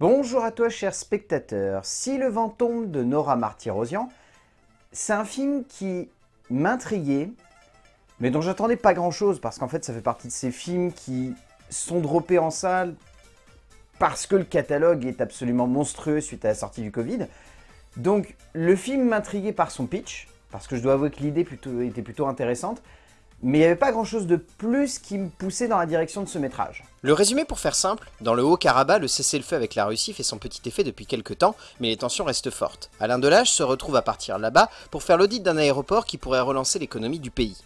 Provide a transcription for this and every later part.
Bonjour à toi chers spectateurs, Si le vent tombe de Nora Martirosian, c'est un film qui m'intriguait, mais dont j'attendais pas grand chose, parce qu'en fait ça fait partie de ces films qui sont droppés en salle parce que le catalogue est absolument monstrueux suite à la sortie du Covid. Donc le film m'intriguait par son pitch, parce que je dois avouer que l'idée était plutôt intéressante, mais il n'y avait pas grand chose de plus qui me poussait dans la direction de ce métrage. Le résumé pour faire simple, dans le Haut-Karabakh, le cessez-le-feu avec la Russie fait son petit effet depuis quelques temps, mais les tensions restent fortes. Alain Delage se retrouve à partir là-bas pour faire l'audit d'un aéroport qui pourrait relancer l'économie du pays.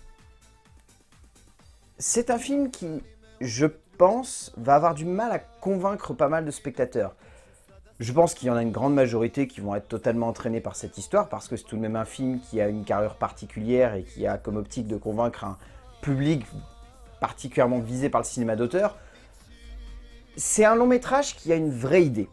C'est un film qui, je pense, va avoir du mal à convaincre pas mal de spectateurs. Je pense qu'il y en a une grande majorité qui vont être totalement entraînés par cette histoire parce que c'est tout de même un film qui a une carrière particulière et qui a comme optique de convaincre un public particulièrement visé par le cinéma d'auteur. C'est un long métrage qui a une vraie idée,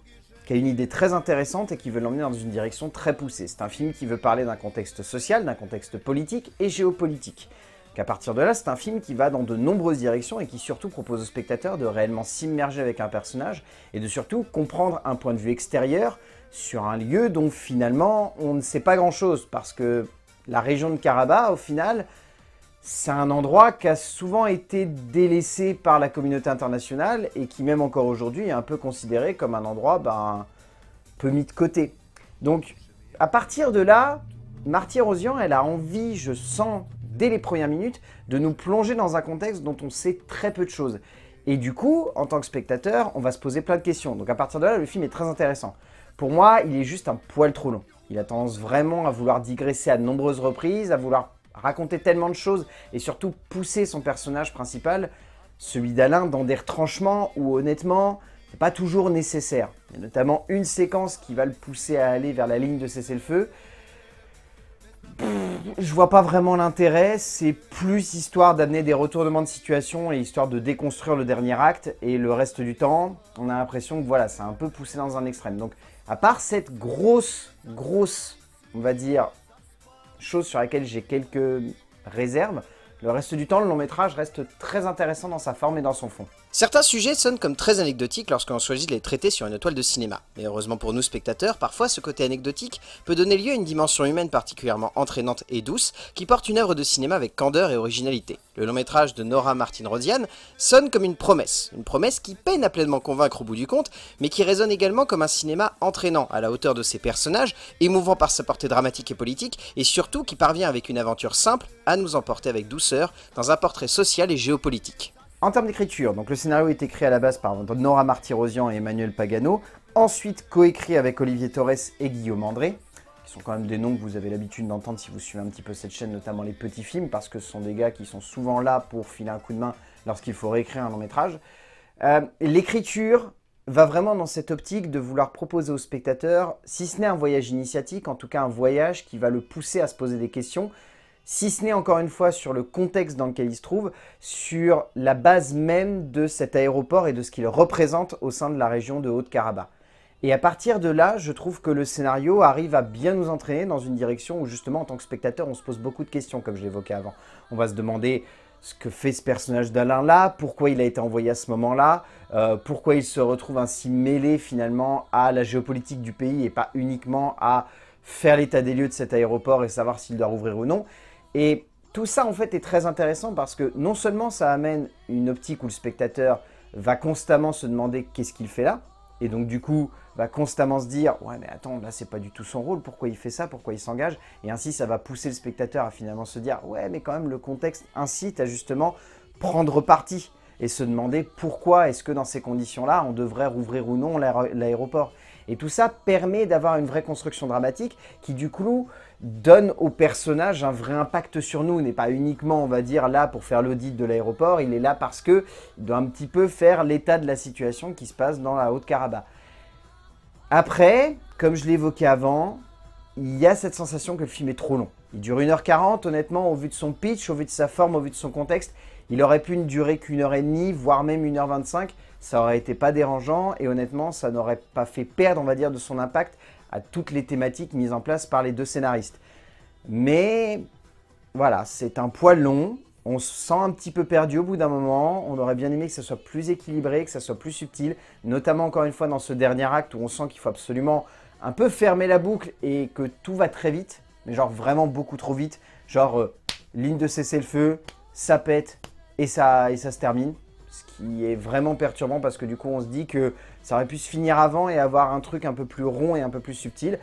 qui a une idée très intéressante et qui veut l'emmener dans une direction très poussée. C'est un film qui veut parler d'un contexte social, d'un contexte politique et géopolitique qu'à partir de là, c'est un film qui va dans de nombreuses directions et qui surtout propose au spectateur de réellement s'immerger avec un personnage et de surtout comprendre un point de vue extérieur sur un lieu dont finalement on ne sait pas grand-chose parce que la région de Karabakh, au final, c'est un endroit qui a souvent été délaissé par la communauté internationale et qui même encore aujourd'hui est un peu considéré comme un endroit ben, peu mis de côté. Donc à partir de là, Marty Rosian, elle a envie, je sens dès les premières minutes, de nous plonger dans un contexte dont on sait très peu de choses. Et du coup, en tant que spectateur, on va se poser plein de questions. Donc à partir de là, le film est très intéressant. Pour moi, il est juste un poil trop long. Il a tendance vraiment à vouloir digresser à de nombreuses reprises, à vouloir raconter tellement de choses et surtout pousser son personnage principal, celui d'Alain, dans des retranchements où honnêtement, c'est pas toujours nécessaire. Il y a notamment une séquence qui va le pousser à aller vers la ligne de cessez-le-feu, je vois pas vraiment l'intérêt, c'est plus histoire d'amener des retournements de situation et histoire de déconstruire le dernier acte, et le reste du temps, on a l'impression que voilà, c'est un peu poussé dans un extrême. Donc, à part cette grosse, grosse, on va dire, chose sur laquelle j'ai quelques réserves, le reste du temps, le long métrage reste très intéressant dans sa forme et dans son fond. Certains sujets sonnent comme très anecdotiques lorsqu'on choisit de les traiter sur une toile de cinéma. Mais heureusement pour nous spectateurs, parfois ce côté anecdotique peut donner lieu à une dimension humaine particulièrement entraînante et douce qui porte une œuvre de cinéma avec candeur et originalité. Le long métrage de Nora Martin Rodian sonne comme une promesse, une promesse qui peine à pleinement convaincre au bout du compte, mais qui résonne également comme un cinéma entraînant à la hauteur de ses personnages, émouvant par sa portée dramatique et politique, et surtout qui parvient avec une aventure simple à nous emporter avec douceur dans un portrait social et géopolitique. En termes d'écriture, donc le scénario est écrit à la base par Nora Martirosian et Emmanuel Pagano, ensuite coécrit avec Olivier Torres et Guillaume André, qui sont quand même des noms que vous avez l'habitude d'entendre si vous suivez un petit peu cette chaîne, notamment les petits films, parce que ce sont des gars qui sont souvent là pour filer un coup de main lorsqu'il faut réécrire un long métrage. Euh, l'écriture va vraiment dans cette optique de vouloir proposer au spectateur, si ce n'est un voyage initiatique, en tout cas un voyage qui va le pousser à se poser des questions si ce n'est encore une fois sur le contexte dans lequel il se trouve, sur la base même de cet aéroport et de ce qu'il représente au sein de la région de Haute-Karabakh. Et à partir de là, je trouve que le scénario arrive à bien nous entraîner dans une direction où justement en tant que spectateur, on se pose beaucoup de questions comme je l'évoquais avant. On va se demander ce que fait ce personnage d'Alain là, pourquoi il a été envoyé à ce moment-là, euh, pourquoi il se retrouve ainsi mêlé finalement à la géopolitique du pays et pas uniquement à faire l'état des lieux de cet aéroport et savoir s'il doit rouvrir ou non. Et tout ça en fait est très intéressant parce que non seulement ça amène une optique où le spectateur va constamment se demander qu'est-ce qu'il fait là, et donc du coup va constamment se dire « Ouais mais attends, là c'est pas du tout son rôle, pourquoi il fait ça, pourquoi il s'engage ?» Et ainsi ça va pousser le spectateur à finalement se dire « Ouais mais quand même le contexte incite à justement prendre parti » et se demander pourquoi est-ce que dans ces conditions-là on devrait rouvrir ou non l'aéroport. Et tout ça permet d'avoir une vraie construction dramatique qui, du coup, donne au personnage un vrai impact sur nous, n'est pas uniquement, on va dire, là pour faire l'audit de l'aéroport, il est là parce que il doit un petit peu faire l'état de la situation qui se passe dans la Haute-Karabakh. Après, comme je l'évoquais avant, il y a cette sensation que le film est trop long. Il dure 1h40, honnêtement, au vu de son pitch, au vu de sa forme, au vu de son contexte, il aurait pu ne durer qu'une heure et demie, voire même 1h25 ça aurait été pas dérangeant et honnêtement, ça n'aurait pas fait perdre, on va dire, de son impact à toutes les thématiques mises en place par les deux scénaristes. Mais voilà, c'est un poids long, on se sent un petit peu perdu au bout d'un moment, on aurait bien aimé que ça soit plus équilibré, que ça soit plus subtil, notamment encore une fois dans ce dernier acte où on sent qu'il faut absolument un peu fermer la boucle et que tout va très vite, mais genre vraiment beaucoup trop vite, genre euh, ligne de cesser le feu ça pète et ça, et ça se termine. Ce qui est vraiment perturbant parce que du coup, on se dit que ça aurait pu se finir avant et avoir un truc un peu plus rond et un peu plus subtil.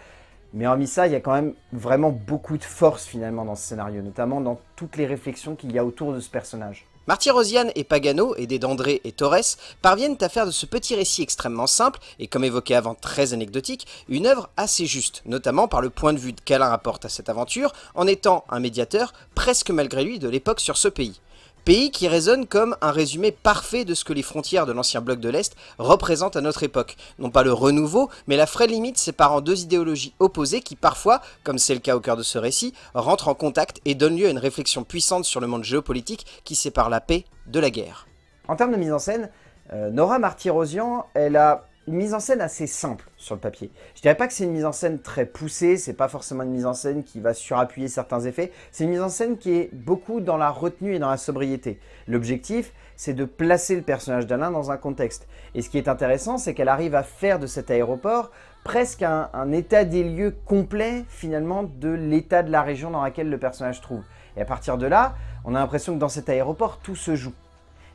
Mais hormis ça, il y a quand même vraiment beaucoup de force finalement dans ce scénario, notamment dans toutes les réflexions qu'il y a autour de ce personnage. Marty Rosian et Pagano, aidés d'André et Torres, parviennent à faire de ce petit récit extrêmement simple, et comme évoqué avant très anecdotique, une œuvre assez juste, notamment par le point de vue qu'Alain apporte à cette aventure, en étant un médiateur presque malgré lui de l'époque sur ce pays. Pays qui résonne comme un résumé parfait de ce que les frontières de l'ancien bloc de l'Est représentent à notre époque. Non pas le renouveau, mais la frêle limite séparant deux idéologies opposées qui parfois, comme c'est le cas au cœur de ce récit, rentrent en contact et donnent lieu à une réflexion puissante sur le monde géopolitique qui sépare la paix de la guerre. En termes de mise en scène, euh, Nora Martirosian, elle a une mise en scène assez simple sur le papier. Je dirais pas que c'est une mise en scène très poussée, c'est pas forcément une mise en scène qui va surappuyer certains effets, c'est une mise en scène qui est beaucoup dans la retenue et dans la sobriété. L'objectif, c'est de placer le personnage d'Alain dans un contexte. Et ce qui est intéressant, c'est qu'elle arrive à faire de cet aéroport presque un, un état des lieux complet finalement de l'état de la région dans laquelle le personnage trouve. Et à partir de là, on a l'impression que dans cet aéroport, tout se joue.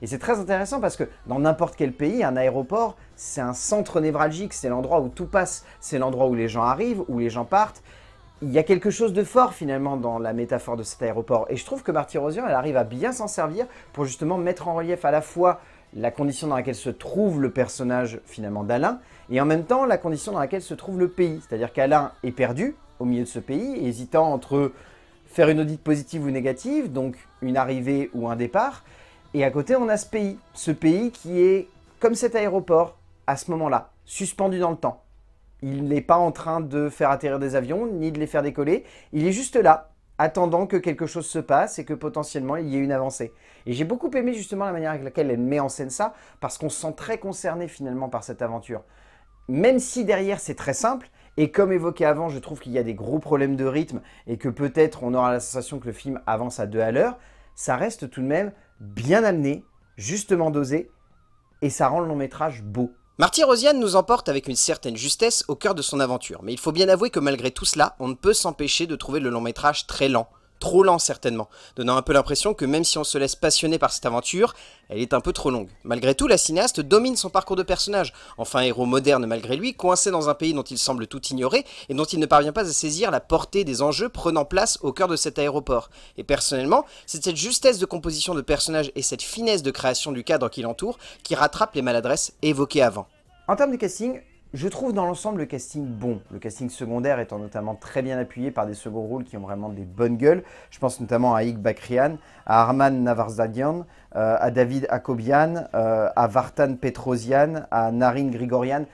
Et c'est très intéressant parce que dans n'importe quel pays, un aéroport, c'est un centre névralgique, c'est l'endroit où tout passe, c'est l'endroit où les gens arrivent, où les gens partent. Il y a quelque chose de fort finalement dans la métaphore de cet aéroport. Et je trouve que Marty Rosian, elle arrive à bien s'en servir pour justement mettre en relief à la fois la condition dans laquelle se trouve le personnage finalement d'Alain, et en même temps la condition dans laquelle se trouve le pays. C'est-à-dire qu'Alain est perdu au milieu de ce pays, hésitant entre faire une audite positive ou négative, donc une arrivée ou un départ, et à côté, on a ce pays. Ce pays qui est, comme cet aéroport, à ce moment-là, suspendu dans le temps. Il n'est pas en train de faire atterrir des avions, ni de les faire décoller. Il est juste là, attendant que quelque chose se passe et que potentiellement il y ait une avancée. Et j'ai beaucoup aimé justement la manière avec laquelle elle met en scène ça, parce qu'on se sent très concerné finalement par cette aventure. Même si derrière c'est très simple, et comme évoqué avant, je trouve qu'il y a des gros problèmes de rythme et que peut-être on aura la sensation que le film avance à deux à l'heure, ça reste tout de même bien amené, justement dosé, et ça rend le long métrage beau. Marty Rosian nous emporte avec une certaine justesse au cœur de son aventure, mais il faut bien avouer que malgré tout cela, on ne peut s'empêcher de trouver le long métrage très lent, trop lent certainement, donnant un peu l'impression que même si on se laisse passionner par cette aventure, elle est un peu trop longue. Malgré tout, la cinéaste domine son parcours de personnage, enfin héros moderne malgré lui, coincé dans un pays dont il semble tout ignorer et dont il ne parvient pas à saisir la portée des enjeux prenant place au cœur de cet aéroport. Et personnellement, c'est cette justesse de composition de personnages et cette finesse de création du cadre qui l'entoure qui rattrape les maladresses évoquées avant. En termes de casting, je trouve dans l'ensemble le casting bon, le casting secondaire étant notamment très bien appuyé par des seconds rôles qui ont vraiment des bonnes gueules. Je pense notamment à Ig Bakrian, à Arman Navarzadian, euh, à David Akobian, euh, à Vartan Petrosian, à Narin Grigorian.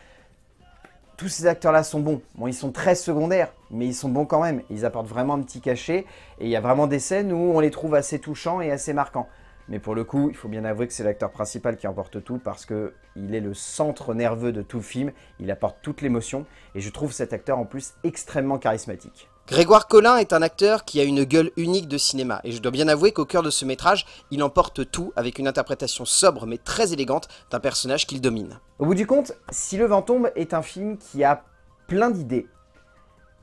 Tous ces acteurs-là sont bons. Bon, ils sont très secondaires, mais ils sont bons quand même. Ils apportent vraiment un petit cachet et il y a vraiment des scènes où on les trouve assez touchants et assez marquants. Mais pour le coup, il faut bien avouer que c'est l'acteur principal qui emporte tout parce qu'il est le centre nerveux de tout le film, il apporte toute l'émotion et je trouve cet acteur en plus extrêmement charismatique. Grégoire Collin est un acteur qui a une gueule unique de cinéma, et je dois bien avouer qu'au cœur de ce métrage, il emporte tout avec une interprétation sobre mais très élégante d'un personnage qu'il domine. Au bout du compte, Si le vent tombe est un film qui a plein d'idées,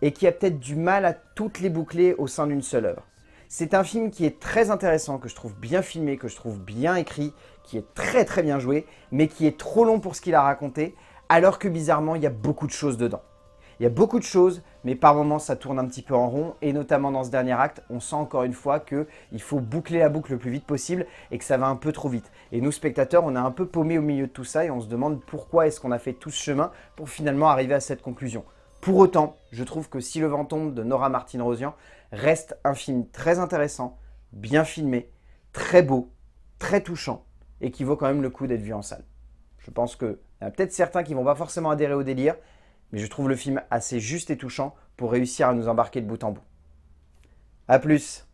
et qui a peut-être du mal à toutes les boucler au sein d'une seule œuvre. C'est un film qui est très intéressant, que je trouve bien filmé, que je trouve bien écrit, qui est très très bien joué, mais qui est trop long pour ce qu'il a raconté, alors que bizarrement, il y a beaucoup de choses dedans. Il y a beaucoup de choses, mais par moments, ça tourne un petit peu en rond, et notamment dans ce dernier acte, on sent encore une fois qu'il faut boucler la boucle le plus vite possible et que ça va un peu trop vite. Et nous, spectateurs, on a un peu paumé au milieu de tout ça et on se demande pourquoi est-ce qu'on a fait tout ce chemin pour finalement arriver à cette conclusion. Pour autant, je trouve que Si le vent tombe de Nora Martin-Rosian reste un film très intéressant, bien filmé, très beau, très touchant, et qui vaut quand même le coup d'être vu en salle. Je pense qu'il y en a peut-être certains qui vont pas forcément adhérer au délire, mais je trouve le film assez juste et touchant pour réussir à nous embarquer de bout en bout. A plus